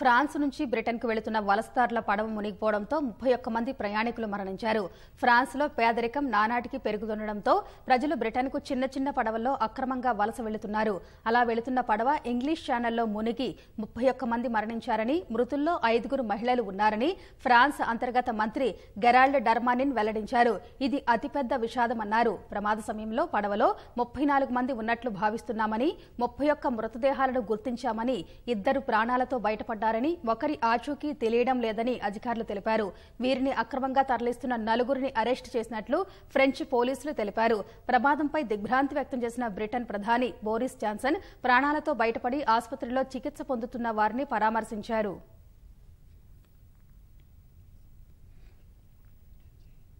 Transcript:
France నుంచి బ్రిటన్కు వెళుతున్న వలసదారుల పడవ మునిగిపోవడంతో ముప్పై ఒక్క మంది ప్రయాణికులు మరణించారు ఫ్రాన్స్లో పేదరికం నానాటికి పెరుగుతుండటంతో ప్రజలు బ్రిటన్కు చిన్న చిన్న పడవల్లో అక్రమంగా వలస వెళుతున్నారు అలా వెళుతున్న పడవ ఇంగ్లీష్ ఛానల్లో మునిగి ముప్పై ఒక్క మంది మరణించారని మృతుల్లో ఐదుగురు మహిళలు ఉన్నారని ఫ్రాన్స్ అంతర్గత మంత్రి గెరాల్డ్ డర్మానిన్ వెల్లడించారు ఇది అతిపెద్ద విషాదమన్నారు ప్రమాద సమయంలో పడవలో ముప్పై నాలుగు మంది ఉన్నట్లు భావిస్తున్నామని ముప్పై ఒక్క మృతదేహాలను గుర్తించామని ఇద్దరు ప్రాణాలతో బయటపడ్డారు చేస్తారని ఒకరి ఆచూకీ తెలియడం లేదని అధికారులు తెలిపారు వీరిని అక్రమంగా తరలిస్తున్న నలుగురిని అరెస్టు చేసినట్లు ఫ్రెంచ్ పోలీసులు తెలిపారు ప్రమాదంపై దిగ్భ్రాంతి వ్యక్తం చేసిన బ్రిటన్ ప్రధాని బోరిస్ జాన్సన్ ప్రాణాలతో బయటపడి ఆసుపత్రిలో చికిత్స పొందుతున్న వారిని పరామర్శించారు